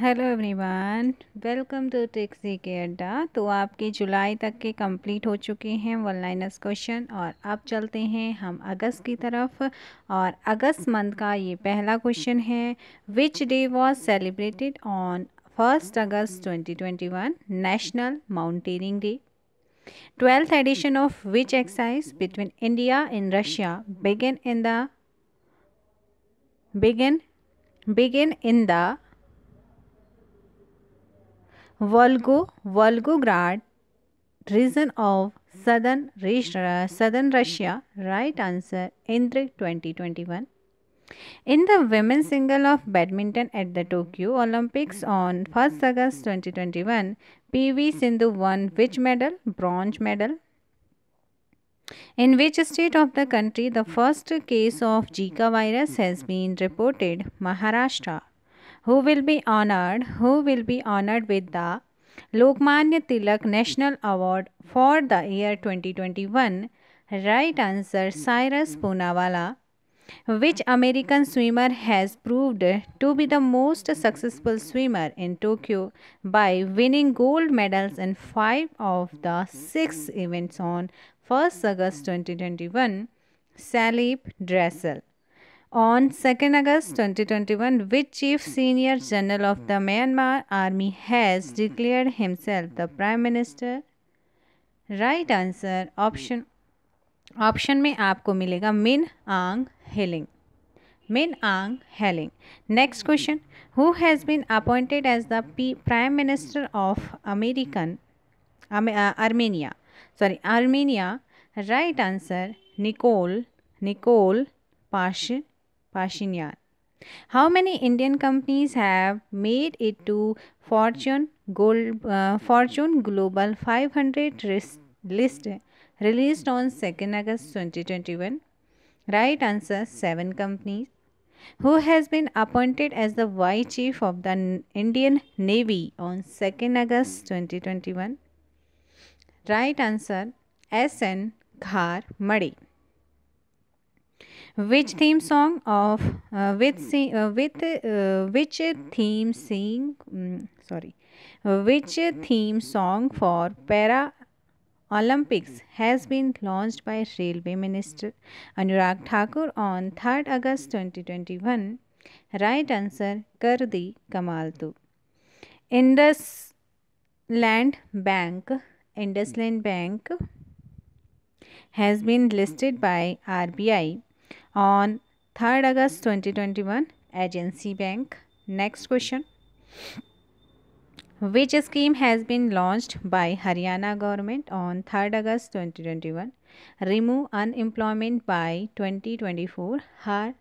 Hello everyone welcome to टेक्सी के अड्डा तो आपके जुलाई तक के कंप्लीट हो चुके हैं वन लाइनस क्वेश्चन और अब चलते हैं हम अगस्त की तरफ और अगस्त मंथ का ये पहला क्वेश्चन है which day was celebrated on first August 2021 national mountaineering day twelfth edition of which exercise between India and Russia begin in the begin begin in the Volgo, Volgograd, region of southern Russia, uh, southern Russia. Right answer, Indrik 2021. In the women's single of badminton at the Tokyo Olympics on 1st August 2021, PV Sindhu won which medal? Bronze medal. In which state of the country the first case of Zika virus has been reported? Maharashtra who will be honored who will be honored with the Lokmanya Tilak National Award for the year 2021 right answer Cyrus Punawala, which American swimmer has proved to be the most successful swimmer in Tokyo by winning gold medals in 5 of the 6 events on 1st August 2021 Salip Dressel on 2nd August hmm. 2021, which Chief hmm. Senior hmm. General of the Myanmar Army has declared himself the Prime Minister? Right answer option option में आपको मिलेगा मिन Aung Hlaing Min Aung Hlaing next question who has been appointed as the P prime minister of American Armenia sorry Armenia right Nicole Nikol Nikol Pashinyan. How many Indian companies have made it to Fortune, Gold, uh, Fortune Global 500 list, list released on 2nd August 2021? Right answer 7 companies. Who has been appointed as the Vice Chief of the Indian Navy on 2nd August 2021? Right answer S.N. Khar Madi which theme song of uh, which sing, uh, with uh, which theme sing um, sorry uh, which theme song for para olympics has been launched by railway minister anurag thakur on 3rd august 2021 right answer kar di kamal tu indus land bank indus land bank has been listed by rbi on 3rd August 2021 agency bank. Next question. Which scheme has been launched by Haryana government on 3rd August 2021? Remove unemployment by 2024. Har,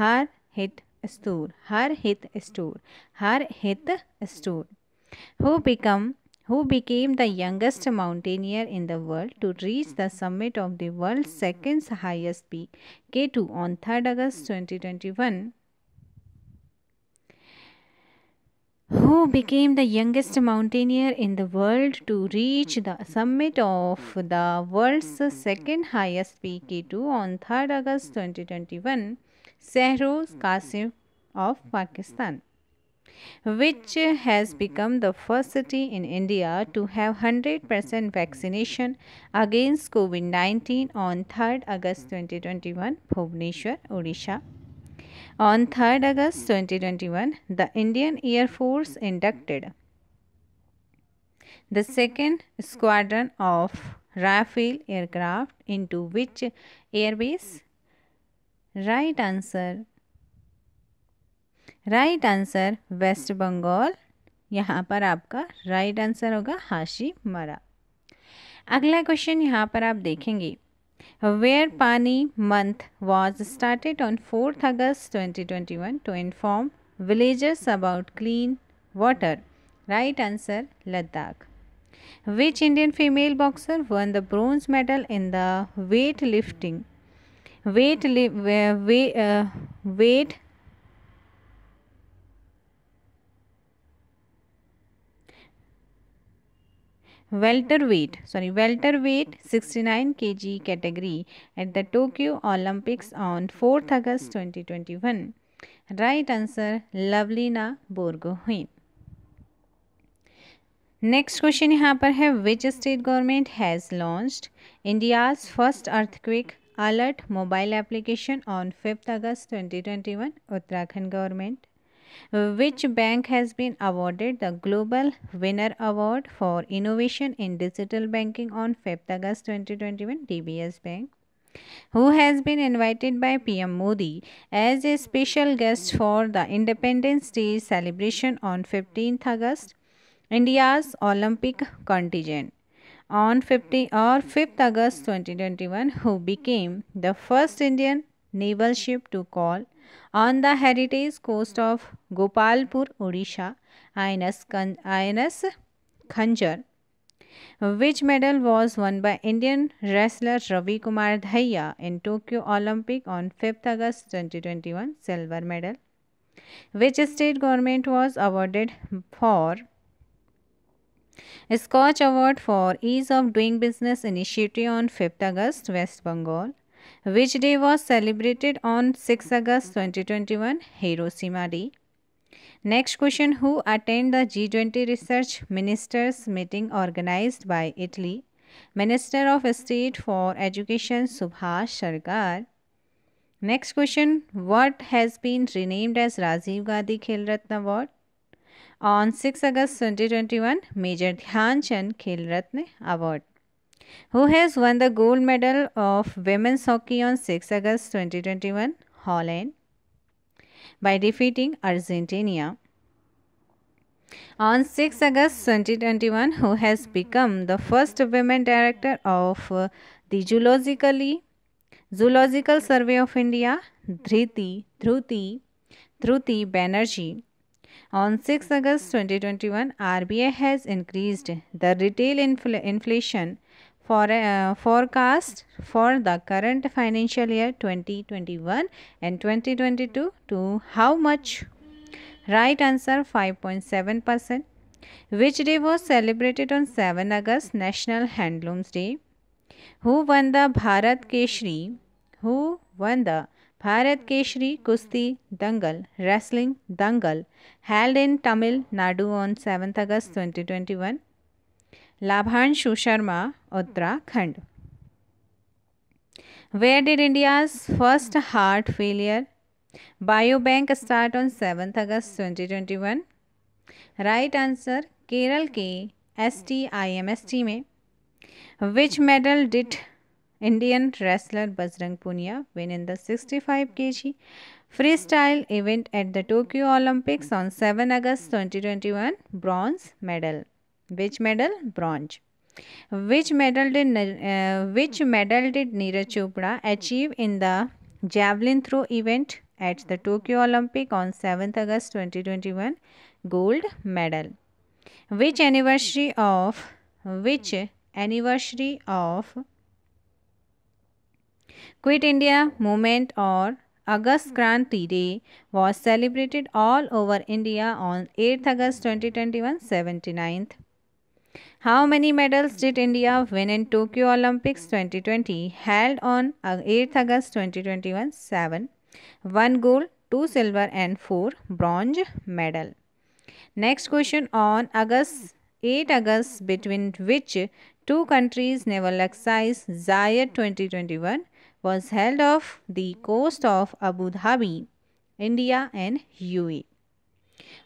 har hit store. Har hit store. Har hit store. Who become who became the youngest mountaineer in the world to reach the summit of the world's second highest peak, K2, on 3rd August 2021. Who became the youngest mountaineer in the world to reach the summit of the world's second highest peak, K2, on 3rd August 2021, Sehroz Qasim of Pakistan which has become the first city in India to have 100% vaccination against COVID-19 on 3rd August 2021, Bhubaneswar, Odisha. On 3rd August 2021, the Indian Air Force inducted the second squadron of Rafale aircraft into which airbase? Right answer right answer West Bengal यहाँ पर आपका right answer होगा हाशी मरा अगला question यहाँ पर आप देखेंगे where pani month was started on fourth August 2021 to inform villagers about clean water right answer Ladakh which Indian female boxer won the bronze medal in the weightlifting weight weight welter weight sorry welter weight 69 kg category at the Tokyo Olympics on 4th August 2021 right answer Lavlina Borgohin next question यहाँ पर है which state government has launched India's first earthquake alert mobile application on fifth August 2021 Uttarakhand government which bank has been awarded the Global Winner Award for Innovation in Digital Banking on 5th August 2021, DBS Bank who has been invited by PM Modi as a special guest for the Independence Day celebration on 15th August, India's Olympic contingent. On 50 or 5th August 2021, who became the first Indian naval ship to call on the heritage coast of Gopalpur, Odisha, INS, INS Khanjar, which medal was won by Indian wrestler Ravi Kumar Dhaiya in Tokyo Olympic on 5th August 2021 silver medal which state government was awarded for Scotch Award for Ease of Doing Business Initiative on 5th August West Bengal which day was celebrated on 6 August 2021 Hiroshima Day. Next question Who attended the G20 Research Ministers meeting organized by Italy? Minister of State for Education Subhash Sarkar. Next question What has been renamed as Rajiv Gandhi Khel Ratna Award? On 6 August 2021, Major Dhyan Chand Khel Ratna Award. Who has won the gold medal of women's hockey on 6 August 2021? Holland by defeating Argentina. On 6 August 2021, who has become the first women director of the Zoologically Zoological Survey of India, Dhriti Dhruti Dhruti Banerjee. On 6 August 2021, RBI has increased the retail infl inflation for uh, forecast for the current financial year 2021 and 2022 to how much right answer 5.7 percent which day was celebrated on 7 august national handlooms day who won the bharat keshri who won the Bharat Kesari kushti dangal wrestling dangal held in Tamil Nadu on seven August 2021 Labhanshu Sharma Uttarakhand where did India first heart failure bio bank start on seventh August twenty twenty one right answer Kerala K S T I M S T में which medal did Indian wrestler Bajrang Punia win in the five K G freestyle event at the Tokyo Olympics on seven August twenty twenty one bronze medal which medal bronze Which medal did uh, which medal did Neeraj Chopra achieve in the javelin throw event at the Tokyo Olympic on 7th August 2021? Gold medal. Which anniversary of which anniversary of Quit India movement or August Kranti Day was celebrated all over India on 8th August 2021, 79th how many medals did India win in Tokyo Olympics 2020 held on uh, 8 August 2021? 7. 1 gold, 2 silver and 4 bronze medal. Next question on August 8 August between which two countries naval exercise Zayed 2021 was held off the coast of Abu Dhabi, India and UAE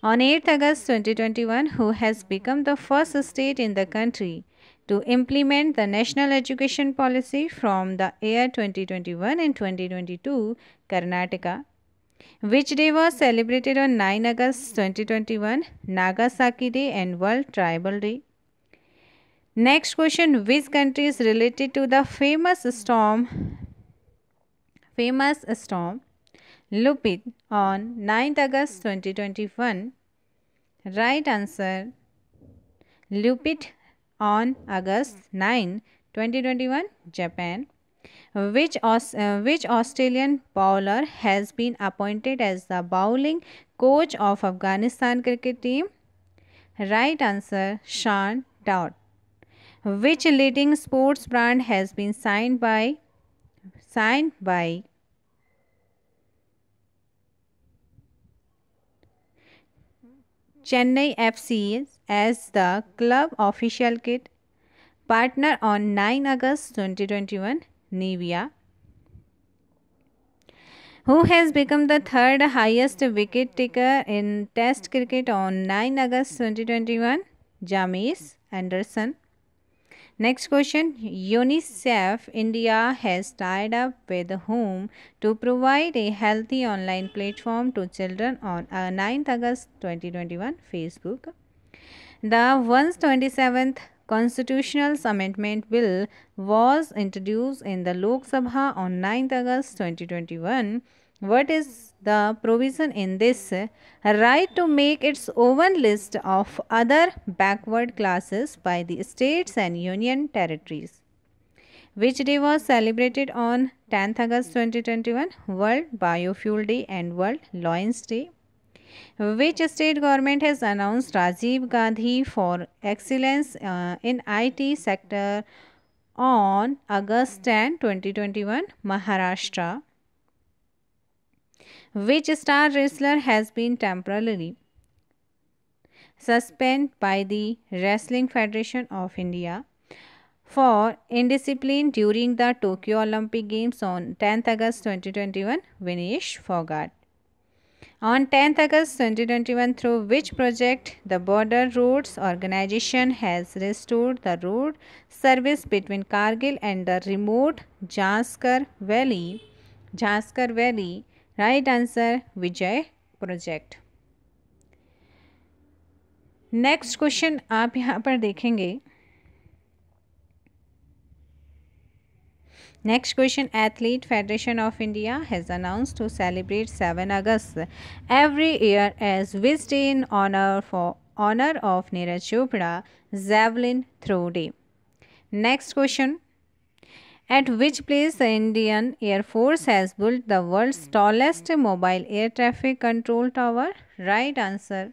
on 8 August 2021 who has become the first state in the country to implement the national education policy from the year 2021 and 2022 Karnataka which day was celebrated on 9 August 2021 Nagasaki Day and World Tribal Day Next question which country is related to the famous storm famous storm Lupit on 9th August 2021? Right answer Lupit on August 9, 2021, Japan. Which, Aus uh, which Australian bowler has been appointed as the bowling coach of Afghanistan cricket team? Right answer Sean Dowd. Which leading sports brand has been signed by signed by Chennai FC as the club official kit partner on 9 August 2021 Nivea who has become the third highest wicket taker in test cricket on 9 August 2021 James Anderson Next question UNICEF India has tied up with whom to provide a healthy online platform to children on uh, 9th August 2021 Facebook. The 127th Constitutional Amendment Bill was introduced in the Lok Sabha on 9th August 2021 what is the provision in this? Right to make its own list of other backward classes by the states and union territories. Which day was celebrated on 10th August 2021? World Biofuel Day and World Loins Day. Which state government has announced Rajiv Gandhi for excellence uh, in IT sector on August 10, 2021? Maharashtra which star wrestler has been temporarily suspended by the Wrestling Federation of India for indiscipline during the Tokyo Olympic Games on 10th August 2021, Vinish Fogart. On 10th August 2021, through which project the Border Roads Organization has restored the road service between Kargil and the remote Jaskar Valley, Jaskar Valley right answer Vijay project next question आप यहाँ पर देखेंगे next question athlete federation of India has announce to celebrate seven August every year as wished in honour for honour of Neeraj Chopra javelin throw day next question at which place the Indian Air Force has built the world's tallest mobile air traffic control tower? Right answer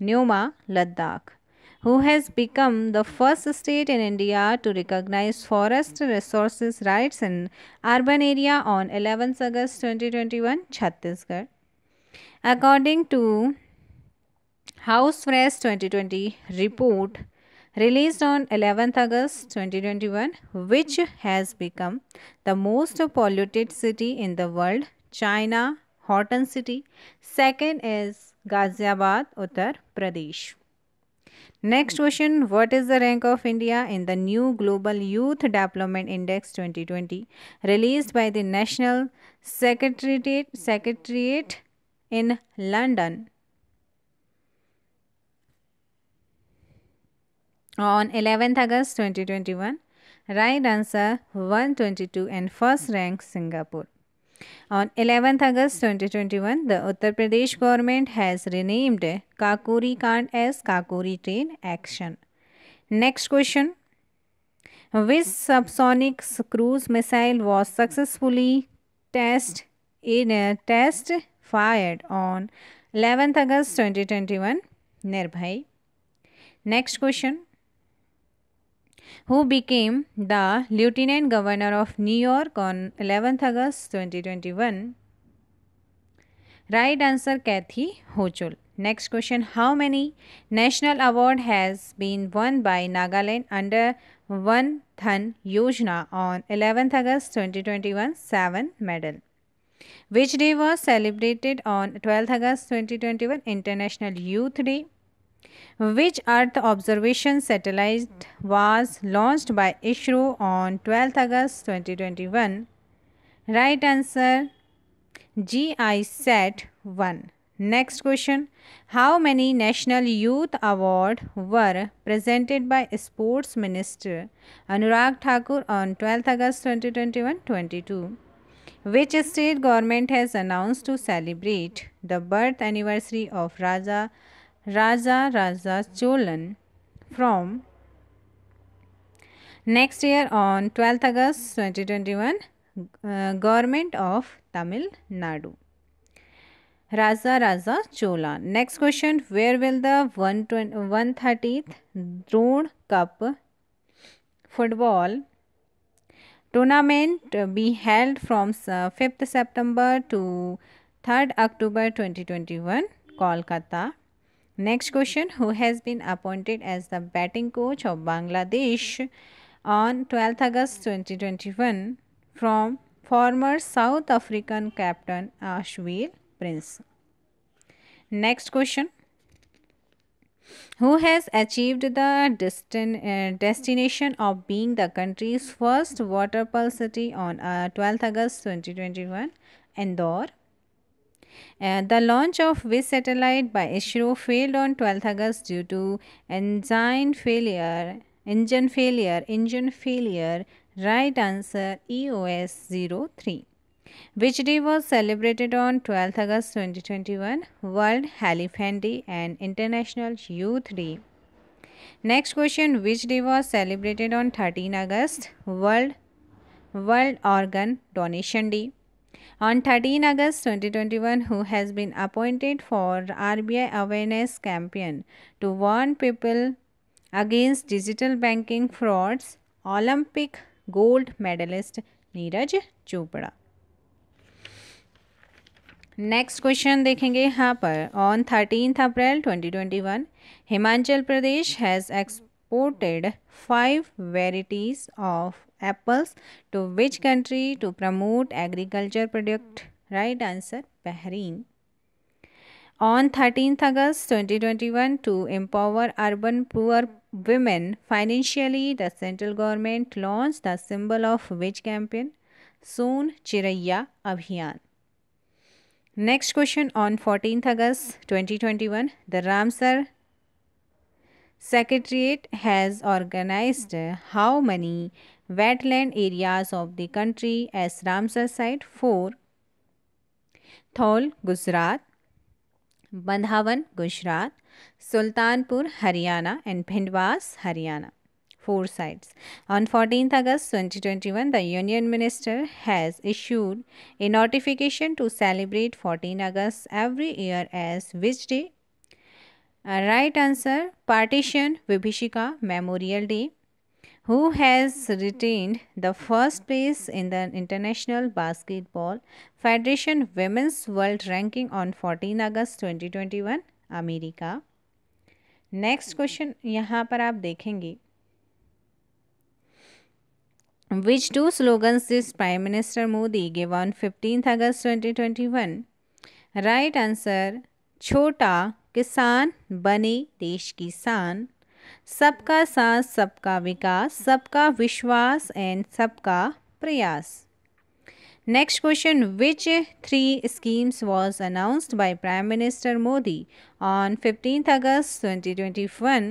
Nyoma, Ladakh, who has become the first state in India to recognize forest resources rights in urban area on 11 August 2021, Chhattisgarh. According to House Press 2020 report, released on 11th August 2021, which has become the most polluted city in the world, China, Horton city. Second is Ghaziabad, Uttar Pradesh. Next question What is the rank of India in the new Global Youth Development Index 2020 released by the National Secretariat, Secretariat in London? On 11th August 2021, right answer 122 and first rank Singapore. On 11th August 2021, the Uttar Pradesh government has renamed Kakuri Kand as Kakuri Train Action. Next question. Which subsonic cruise missile was successfully test in a uh, test fired on 11th August 2021? Nirbhay. Next question who became the Lieutenant Governor of New York on 11th August 2021. Right answer Kathy Hochul. Next question How many national award has been won by Nagaland under One Than Yojana on 11th August 2021? 7 medal. Which day was celebrated on 12th August 2021 International Youth Day? which Earth observation satellite was launched by ISRO on 12 August 2021? Right answer GISAT 1. Next question How many National Youth Award were presented by Sports Minister Anurag Thakur on 12 August 2021 22? Which state government has announced to celebrate the birth anniversary of Raja Raja Raja Cholan from next year on 12th August 2021 uh, government of Tamil Nadu. Raza Raza Chola. Next question Where will the 130th Drone Cup football tournament be held from 5th uh, September to 3rd October 2021? Kolkata. Next question Who has been appointed as the batting coach of Bangladesh on 12th August 2021 from former South African captain Ashwil Prince? Next question Who has achieved the destin- uh, destination of being the country's first water pulse city on uh, 12th August 2021? Indore. Uh, the launch of this satellite by ISRO failed on 12th August due to engine failure. Engine failure. Engine failure. Right answer EOS 03. Which day was celebrated on 12th August 2021? World Halifan Day and International Youth Day. Next question Which day was celebrated on 13 August? World World Organ Donation Day. On 13 August 2021, who has been appointed for RBI Awareness Campaign to warn people against digital banking frauds, Olympic gold medalist Neeraj Chopra. Next question देखेंगे यहाँ पर on thirteen April 2021 Himachal Pradesh has exported five varieties of apples to which country to promote agriculture product right answer bahrain on 13th august 2021 to empower urban poor women financially the central government launched the symbol of which campaign soon chiraya abhiyan next question on 14th august 2021 the ramsar Secretariat has organized how many wetland areas of the country as Ramsar Site 4, Thol, Gujarat, Bandhavan, Gujarat, Sultanpur, Haryana and Bhindwas, Haryana. Four sites. On 14th August 2021, the Union Minister has issued a notification to celebrate 14 August every year as Which Day right answer partition विभिषिका memorial day who has retained the first place in the international basketball federation women's world ranking on fourteen August twenty twenty one America next question यहाँ पर आप देखेंगे which two slogans this prime minister Modi give on fifteenth August twenty twenty one right answer छोटा किसान बने देश की शान सबका साथ सबका विकास सबका विश्वास एंड सबका प्रयास next question which three schemes was announced by prime minister Modi on fifteenth August twenty twenty one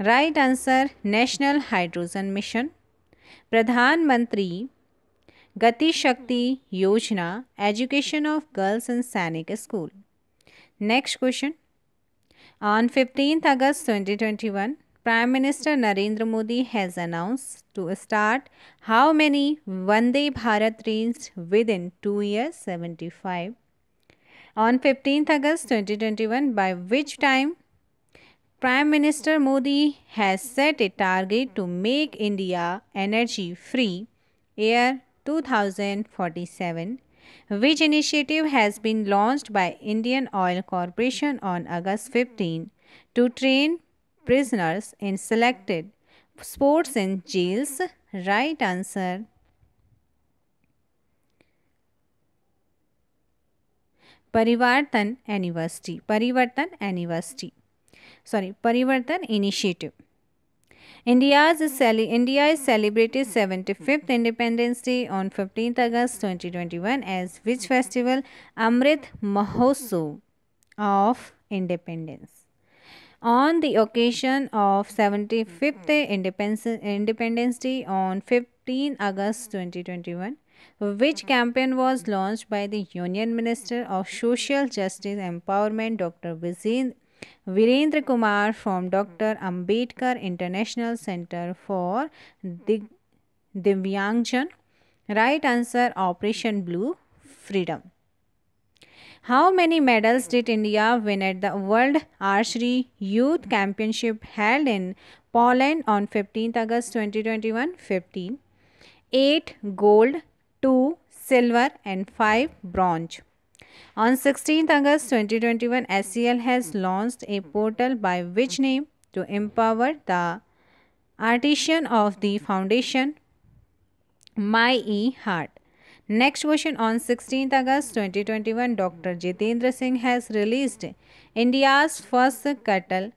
right answer national hydrogen mission Pradhanmantri Gati Shakti Yojana education of girls in Sainik school next question On 15th August 2021, Prime Minister Narendra Modi has announced to start how many Vande Bharat trains within 2 years 75 on 15th August 2021 by which time Prime Minister Modi has set a target to make India energy free year 2047 which initiative has been launched by Indian Oil Corporation on August 15 to train prisoners in selected sports in jails? Right answer. Parivartan University. Parivartan University. Sorry, Parivartan Initiative is India is celebrated 75th Independence Day on 15th August 2021 as which festival? Amrit Mahotsav of Independence on the occasion of 75th Independence, Independence Day on 15 August 2021, which campaign was launched by the Union Minister of Social Justice Empowerment Dr. Vijay Virendra Kumar from Dr. Ambedkar International Center for Dig- Divyangjan. Right answer Operation Blue Freedom. How many medals did India win at the World Archery Youth Championship held in Poland on 15th August 2021? 15. 8 gold, 2 silver, and 5 bronze. On 16th August 2021, SEL has launched a portal by which name to empower the artisan of the foundation, My E-Heart. Next question on 16th August 2021, Dr. Jitendra Singh has released India's first cattle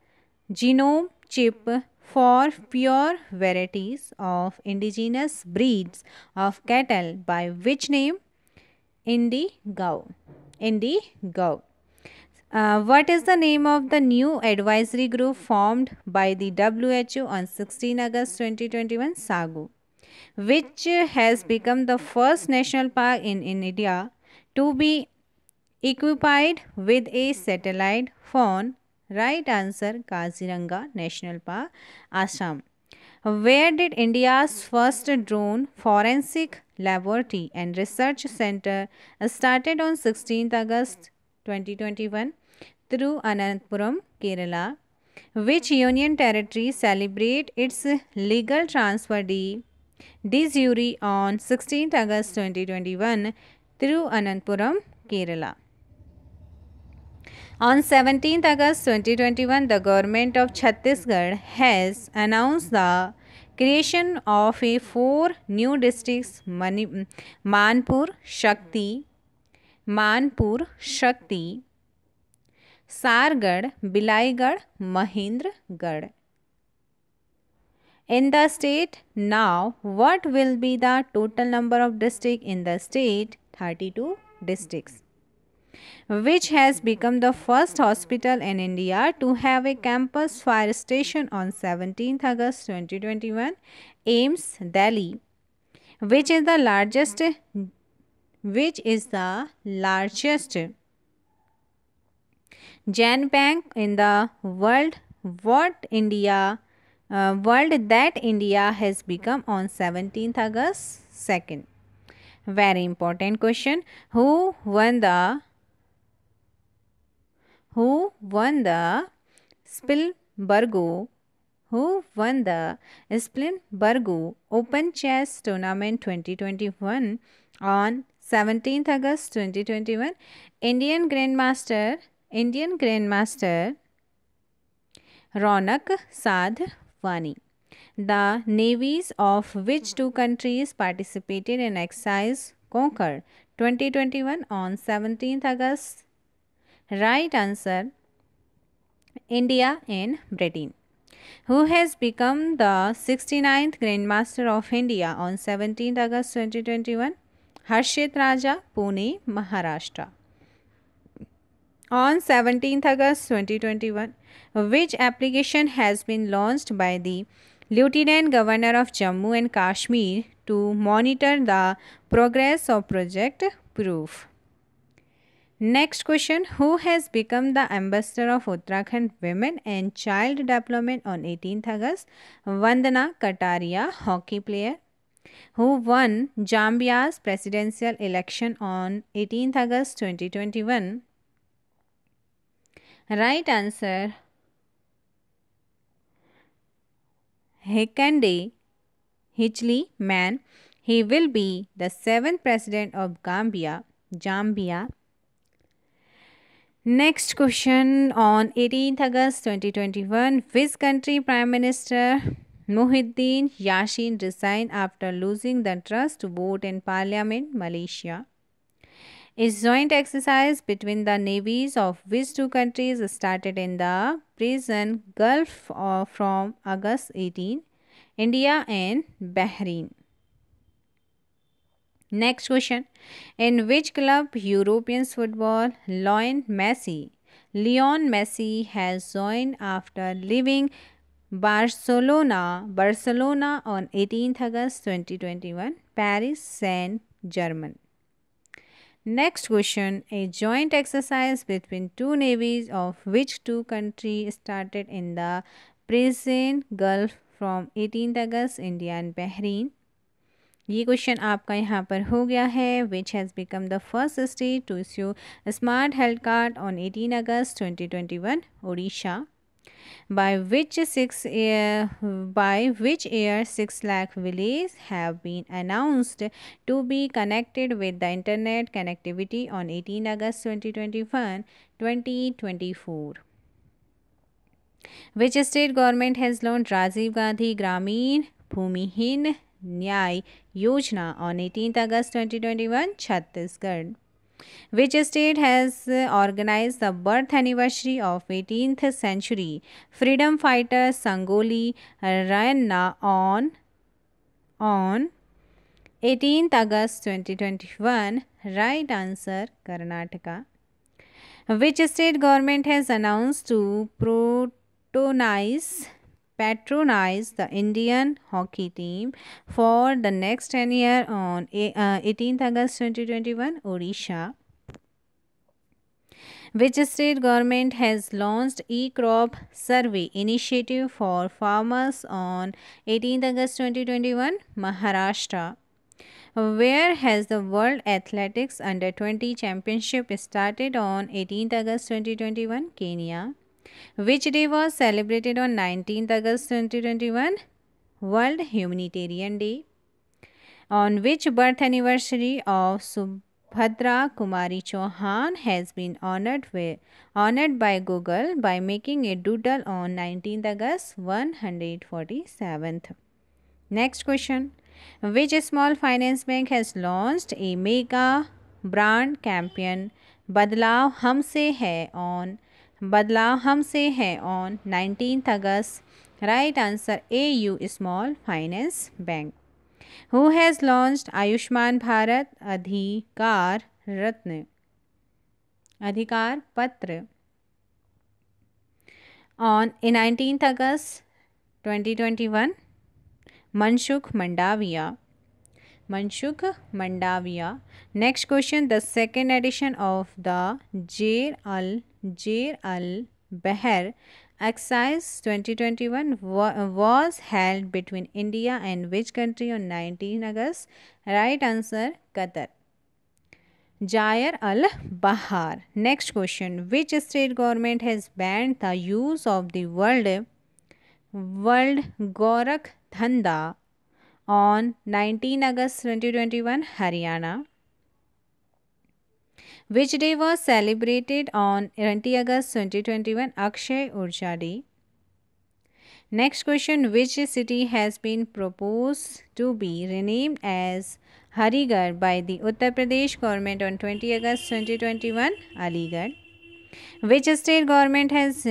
genome chip for pure varieties of indigenous breeds of cattle by which name? Indigo. Indigo. Uh, what is the name of the new advisory group formed by the WHO on 16 August 2021? Sagu, which has become the first national park in, in India to be equipped with a satellite phone. Right answer Kaziranga National Park, Assam. Where did India's first drone forensic laboratory and research center started on 16th August 2021 through Ananthapuram, Kerala? Which union territory celebrate its legal transfer day de jure on 16th August 2021 through Ananthapuram, Kerala? On 17th August 2021, the government of Chhattisgarh has announced the creation of a four new districts मनी Manpur Sakti Manpur Sakti Sarangarh Bilaigarh Mahendragarh in the state now what will be the total number of district in the state thirty two district which has become the first hospital in India to have a campus fire station on 17th August 2021, Ames, Delhi, which is the largest which is the largest Jan Bank in the world what India uh, world that India has become on 17th August 2nd. Very important question. Who won the who won the Spielbergo who won the Spielbergo Open Chess Tournament 2021 on 17th August 2021 Indian Grandmaster Indian Grandmaster Ronak Sadhwani the navies of which two countries participated in exercise conquer 2021 on 17th August Right answer India in Britain who has become the 69th Grand Master of India on seventeenth August 2021? Harshit Raja, Pune, Maharashtra. On seventeenth August 2021, which application has been launched by the Lieutenant Governor of Jammu and Kashmir to monitor the progress of Project Proof? Next question Who has become the ambassador of Uttarakhand Women and Child Development on 18th August? Vandana Kataria, hockey player. Who won Jambia's presidential election on 18th August 2021? Right answer Hikande Hichli Man. He will be the seventh president of Gambia. Jambia Next question on 18th August 2021 which country prime minister Muhyiddin Yashin resigned after losing the trust vote in parliament Malaysia is joint exercise between the navies of which two countries started in the Persian Gulf from August 18 India and Bahrain Next question. In which club Europeans football lion Messi? Leon Messi has joined after leaving Barcelona, Barcelona on 18th August 2021, Paris Saint-Germain. Next question, a joint exercise between two navies of which two countries started in the Persian Gulf from 18th August, India and Bahrain ये question आपका यहाँ पर हो गया है which has become the first state to issue smart health card on 18 August 2021 Odisha by which six year by which year 6 lakh villages have been announced to be connected with the internet connectivity on 18 august 2021 2024 which state government has launched rajiv gandhi gramin bhumihin न्याय योजना on 18th August 2021, Chhattisgarh. Which state has organized the birth anniversary of 18th century freedom fighter Sangoli Rayanna on on 18th August 2021? Right answer Karnataka. Which state government has announced to protonize patronize the Indian hockey team for the next 10 year on 18th eh, uh, August 2021 Odisha which state government has launched e-crop survey initiative for farmers on 18th August 2021 Maharashtra where has the World Athletics Under 20 Championship started on 18th August 2021 Kenya which day was celebrated on 19th August 2021? World Humanitarian Day. On which birth anniversary of Subhadra Kumari Chauhan has been honored, with, honored by Google by making a doodle on 19th August 147th. Next question. Which small finance bank has launched a mega brand campaign Badlao Humse Hai on बदलाव हमसे है on nineteen August right answer A U small finance bank who has launched Ayushman Bharat अधिकार रत्न अधिकार पत्र on a nineteen August 2021 Mansukh Mandaviya Mansukh Mandaviya next question the second edition of the Zair Al Zair Al Bahr exercise 2021 twenty one was held between India and which country on 19 August right answer Qatar Zair Al Bahr next question which state government has band the use of the word word गोरख धंधा on 19 August 2021 Haryana which day was celebrated on 20 August 2021 Akshay Urja Day Next question which city has been proposed to be renamed as Harigarh by the Uttar Pradesh government on 20 August 2021 Aligarh which state government has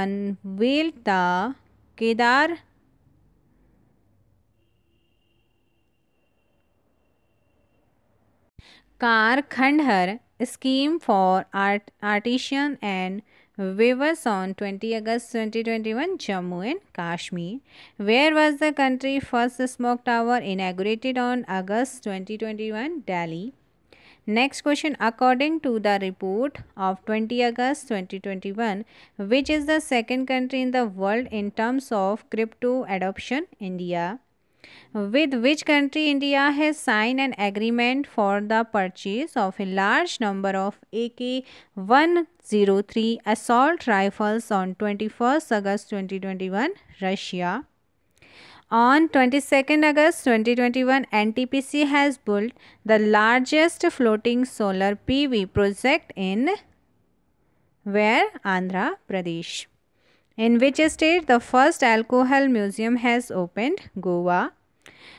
unveiled the Kedar Car Khandhar scheme for art, artisan and Weavers on 20 August 2021 Jammu and Kashmir. Where was the country first smoke tower inaugurated on August 2021 Delhi. Next question according to the report of 20 August 2021 which is the second country in the world in terms of crypto adoption India with which country India has signed an agreement for the purchase of a large number of AK-103 assault rifles on 21st August 2021, Russia. On 22nd August 2021, NTPC has built the largest floating solar PV project in where Andhra Pradesh. In which state the first alcohol museum has opened? Goa.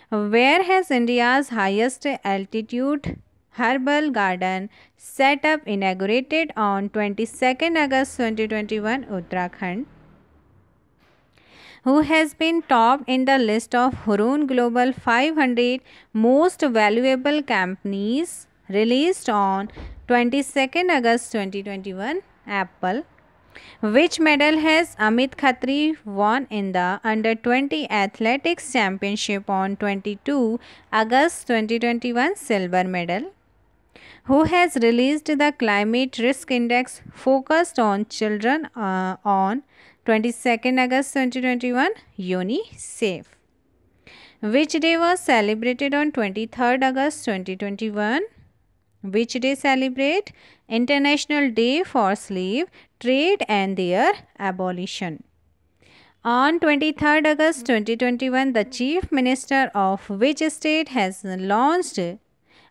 Where has India's highest altitude herbal garden set up inaugurated on 22nd August 2021 Uttarakhand? Who has been top in the list of Hurun Global 500 most valuable companies released on 22nd August 2021? Apple. Which medal has Amit Khatri won in the Under 20 Athletics Championship on 22 August 2021 silver medal? Who has released the Climate Risk Index focused on children uh, on 22 August 2021 UNICEF? Which day was celebrated on 23 August 2021? which they celebrate International Day for Slave Trade and their abolition. On 23rd August 2021, the Chief Minister of which state has launched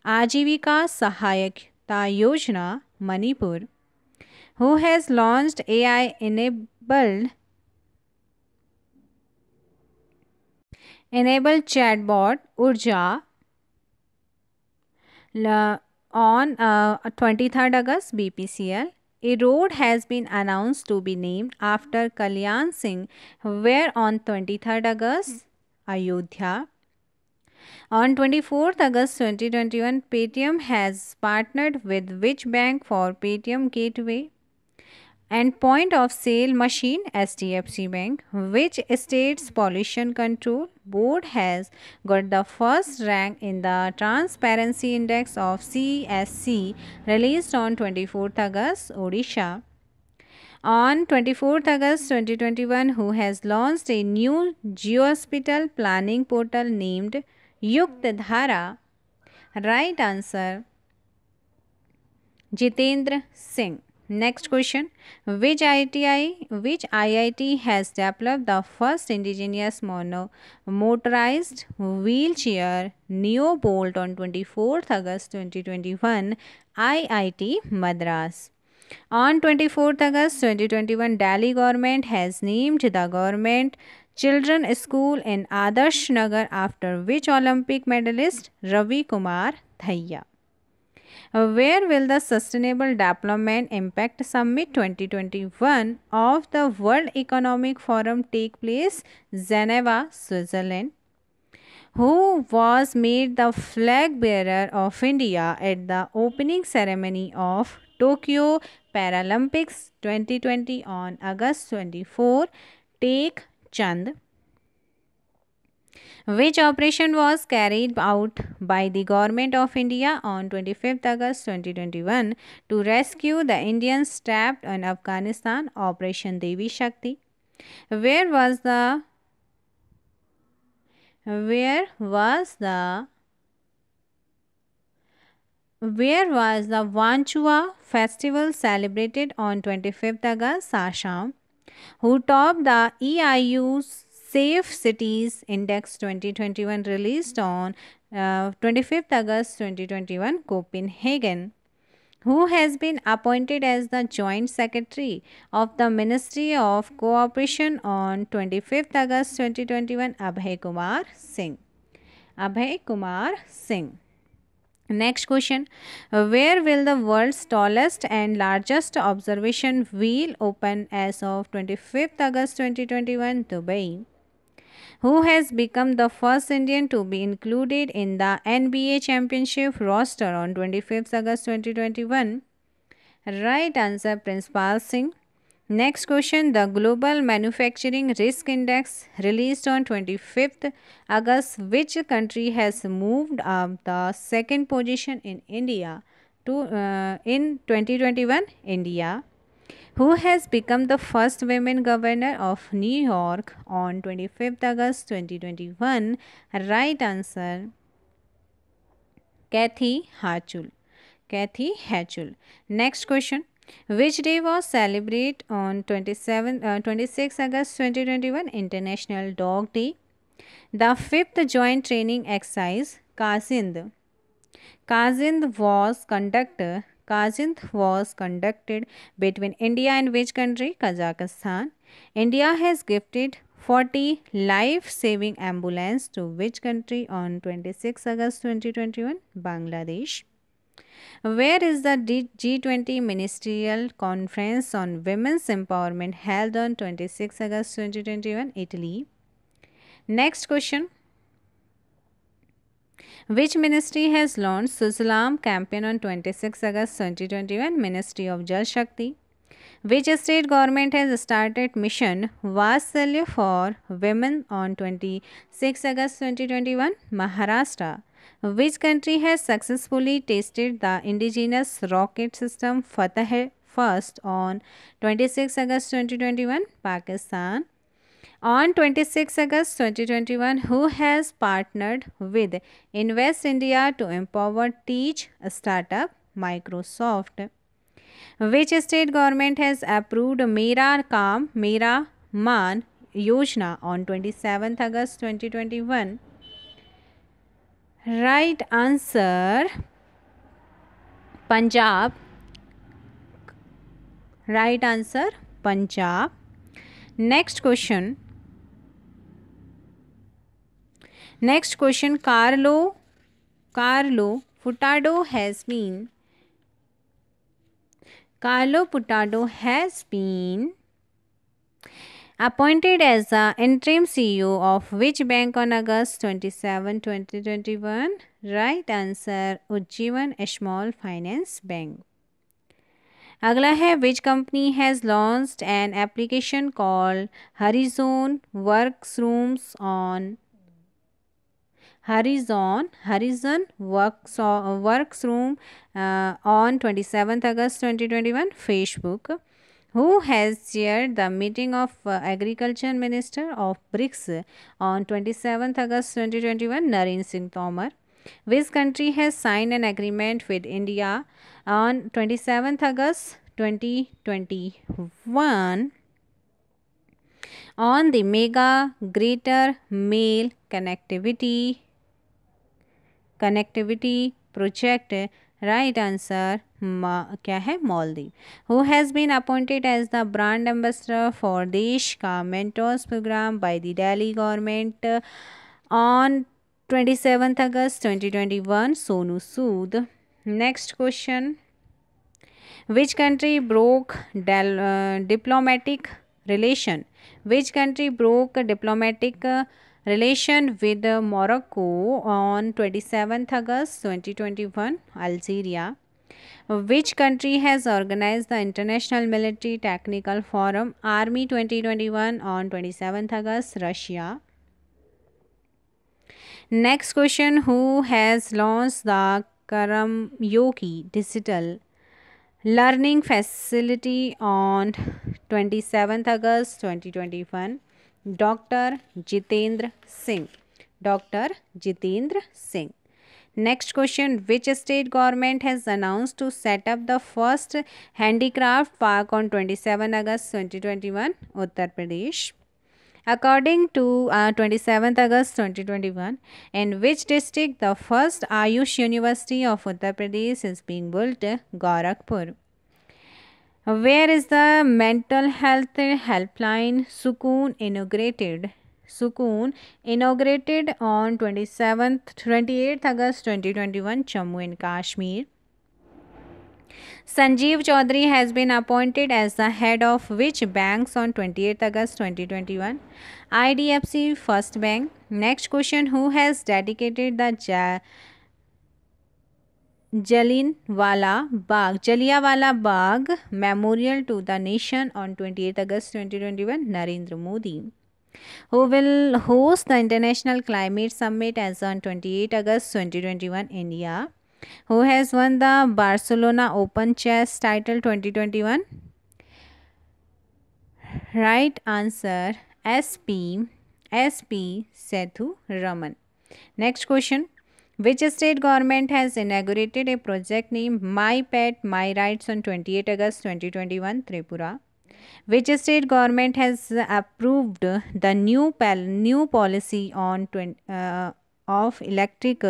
Ajivika Sahayakta Yojana, Manipur, who has launched AI-enabled enabled chatbot Urja La on uh, 23rd August BPCL, a road has been announced to be named after Kalyan Singh, where on 23rd August, Ayodhya. On 24th August 2021, Paytm has partnered with which bank for Paytm Gateway? and point of sale machine STFC Bank which states pollution control board has got the first rank in the transparency index of CSC released on 24th August Odisha on 24th August 2021 who has launched a new geospital planning portal named Yukt Dhara right answer Jitendra Singh next question which I I T Next question Which ITI, which IIT has developed the first indigenous mono motorized wheelchair Neobolt on twenty August 2021, IIT Madras On 24th August 2021, Delhi government has named the government children school in Adarsh Nagar after which Olympic medalist Ravi Kumar Thayya. Where will the Sustainable Development Impact Summit 2021 of the World Economic Forum take place? Geneva, Switzerland. Who was made the flag bearer of India at the opening ceremony of Tokyo Paralympics 2020 on August 24? Take Chand which operation was carried out by the government of India on 25th August 2021 to rescue the Indians trapped in Afghanistan Operation Devi Shakti where was the where was the where was the Wanchua festival celebrated on 25th August Sasham? who topped the EIU's Safe Cities Index 2021 released on uh, 25th August 2021, Copenhagen who has been appointed as the joint secretary of the ministry of cooperation on 25th august 2021 abhay kumar singh abhay kumar singh next question where will the world's tallest and largest observation wheel open as of 25th august 2021 dubai who has become the first Indian to be included in the NBA championship roster on 25th August 2021? Right answer Principal Singh. Next question The Global Manufacturing Risk Index released on 25th August. Which country has moved up the second position in India to uh, in 2021? India who has become the first woman governor of New York on 25th August 2021? Right answer Kathy Hachul. Kathy Hachul. Next question. Which day was celebrated on 27, uh, 26 August 2021 International Dog Day? The fifth joint training exercise, Kazind. Kazind was conducted Kazinth was conducted between India and which country? Kazakhstan. India has gifted 40 life-saving ambulance to which country on 26 August 2021? Bangladesh. Where is the G20 Ministerial Conference on Women's Empowerment held on 26 August 2021? Italy. Next question. Which ministry has launched Susalam campaign on 26 August 2021? Ministry of Jal Shakti. Which state government has started mission Vasalya for women on 26 August 2021? Maharashtra. Which country has successfully tested the indigenous rocket system Fatah first on 26 August 2021? Pakistan on 26 August 2021 who has partnered with Invest India to empower teach startup Microsoft. Which state government has approved Mera Kaam Mera Man Yojana on 27 August 2021? Right answer Punjab. Right answer Punjab. Next question Next question Carlo Carlo Furtado has been Carlo Furtado has been appointed as the interim CEO of which bank on August 27, 2021? Right answer Ujjivan Small Finance Bank. Agla hai which company has launched an application call Horizon Works Rooms on? Horizon Horizon works uh, works room uh, on 27th August 2021 Facebook who has chaired the meeting of uh, agriculture minister of BRICS on 27th August 2021 Naren Singh Tomar which country has signed an agreement with India on 27th August 2021 on the mega greater mail connectivity connectivity project right answer क्या है Maldives who has been appointed as the brand ambassador for देश का mentors program by the Delhi government on twenty seventh August twenty twenty one Sonu Sood next question which country broke diplomatic relation which country broke diplomatic relation with Morocco on 27th August 2021 Algeria which country has organized the International Military Technical Forum Army 2021 on 27th August Russia Next question Who has launched the Karam Yogi Digital Learning Facility on 27th August 2021? Doctor Jitendra Singh doctor Jitendra Singh next question which state government has announce to set up the first handicraft park on twenty seven August twenty twenty one Uttar Pradesh according to twenty seventh August twenty twenty one and which district the first AYUSH university of Uttar Pradesh is being built Gorakhpur Where is the mental health helpline Sukoon inaugurated? Sukoon inaugurated on 27th 28th August 2021 Jammu and Kashmir. Sanjeev Chaudhary has been appointed as the head of which banks on 28th August 2021? IDFC First Bank. Next question Who has dedicated the Jallianwala Bagh Jallianwala Bagh memorial to the nation on twenty eight August twenty twenty one Narendra Modi who will host the international climate summit as on twenty eight August twenty twenty one India who has won the Barcelona open chess title twenty twenty one right answer S P S P Sethu Raman next question which state government has inaugurated a project named My Pet My Rights on 28 August 2021 Tripura which state government has approved the new pal- new policy on 20, uh, of electric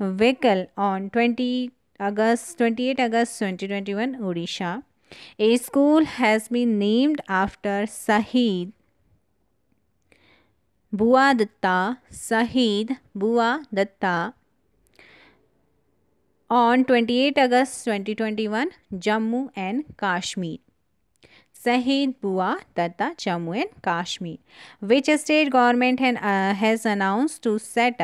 vehicle on 20 August 28 August 2021 Odisha a school has been named after Sahid Bua Datta Sahid Bua Datta on 28 August 2021 Jammu and Kashmir Shaheed Bua Datta Jammu and Kashmir which state government has announce to set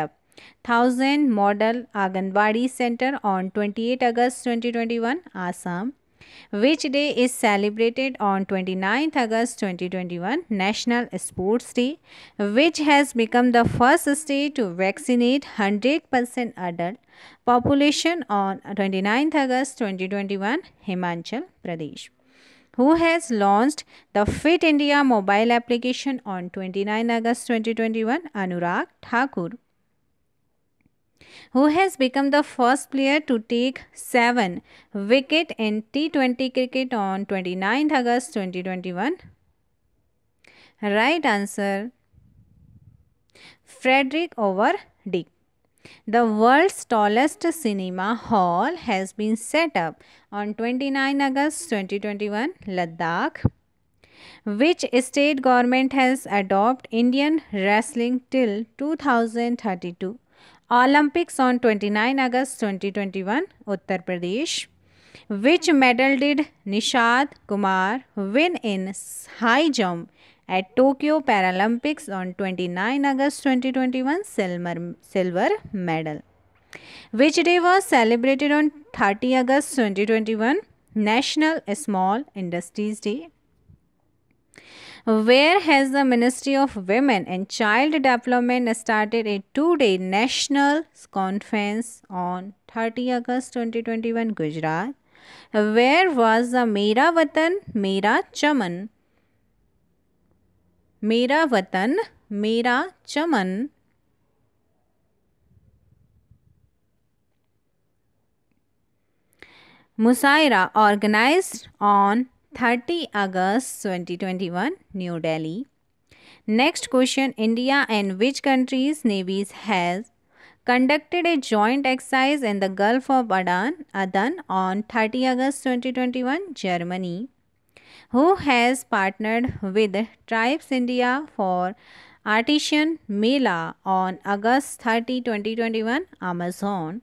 thousand model anganwadi centre on 28 August 2021 Assam which day is celebrated on 29th August 2021 National Sports Day, which has become the first state to vaccinate 100% adult population on 29th August 2021 Himachal Pradesh who has launched the Fit India mobile application on 29 August 2021 Anurag Thakur who has become the first player to take 7 wicket in T20 cricket on 29th August 2021? Right answer Frederick over Dick. The world's tallest cinema hall has been set up on 29 August 2021, Ladakh. Which state government has adopted Indian wrestling till 2032? Olympics on 29 August 2021, Uttar Pradesh. Which medal did Nishad Kumar win in high jump at Tokyo Paralympics on 29 August 2021? Silver, silver medal. Which day was celebrated on 30 August 2021? National Small Industries Day. Where has the Ministry of Women and Child Development started a two-day national conference on 30 August 2021 Gujarat? Where was the Mera Vatan Mera Chaman? Mera Vatan Mera Chaman Musaira organized on 30 August 2021, New Delhi. Next question India and which countries' navies has conducted a joint exercise in the Gulf of Aden, Aden on 30 August 2021, Germany. Who has partnered with Tribes India for Artisan Mela on August 30, 2021, Amazon.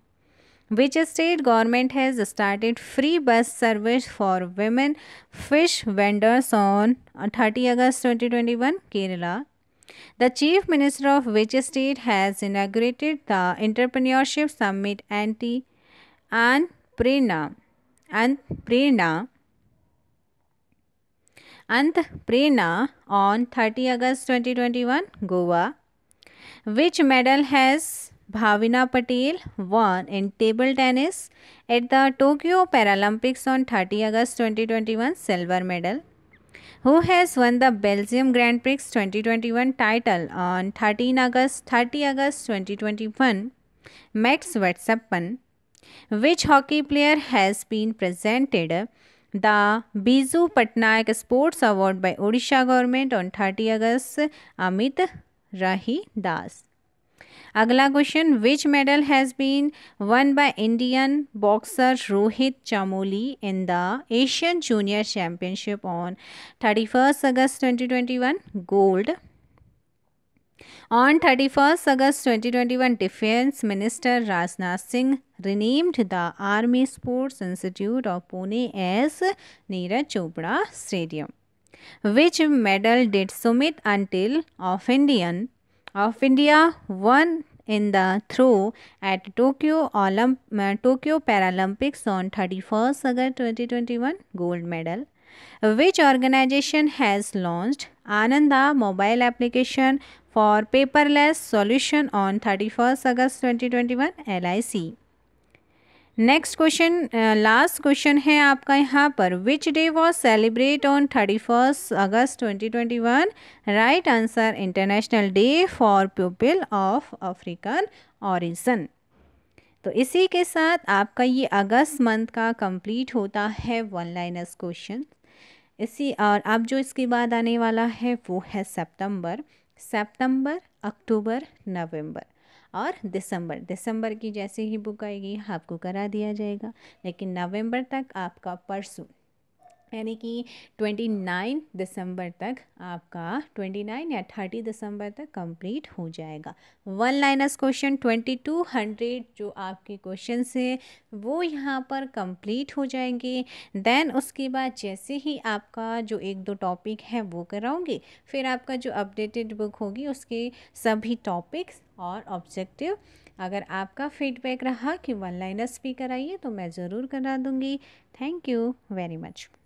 Which state government has started free bus service for women fish vendors on uh, 30 August 2021? Kerala. The Chief Minister of which state has inaugurated the Entrepreneurship Summit Anti and Prerna and Prerna and Prerna on 30 August 2021, Goa. Which medal has Bhavina Patel won in table tennis at the Tokyo Paralympics on 30 August 2021 silver medal. Who has won the Belgium Grand Prix 2021 title on 13 August 30 August 2021? Max Verstappen. Which hockey player has been presented the Biju Patnaik Sports Award by Odisha Government on 30 August? Amit Rahi Das. अगला question which medal has been won by Indian boxer Rohit Chamoli in the Asian junior championship on thirty first August twenty gold On 31st August 2021, Defense Minister Rajnath Singh renamed the Army Sports Institute of Pune as Neeraj Chopra Stadium. Which medal did Sumit Antil of Indian of India, won in the throw at Tokyo Olymp- uh, Tokyo Paralympics on 31st August 2021 gold medal. Which organization has launched Ananda mobile application for paperless solution on 31st August 2021 LIC? Next question last question है आपका यहाँ पर which day was celebrate on thirty first August twenty twenty one right answer international day for people of African origin तो इसी के साथ आपका ये अगस्त मंथ का कंप्लीट होता है वन लाइनस क्वेश्चन इसी और अब जो इसके बाद आने वाला है वो है सितंबर सितंबर अक्टूबर नवंबर और दिसंबर दिसंबर की जैसे ही बुक आएगी आपको करा दिया जाएगा लेकिन नवंबर तक आपका परसों यानी कि 29 दिसंबर तक आपका 29 या 30 दिसंबर तक कंप्लीट हो जाएगा वन लाइनस क्वेश्चन 2200 जो आपके क्वेश्चन है वो यहाँ पर कंप्लीट हो जाएंगे देन उसके बाद जैसे ही आपका जो एक दो टॉपिक है वो कराऊंगी फिर आपका जो अपडेटेड बुक होगी उसके सभी टॉपिक्स और ऑब्जेक्टिव अगर आपका फीडबैक रहा कि वन लाइनस भी कराइए तो मैं ज़रूर करा दूँगी थैंक यू वेरी मच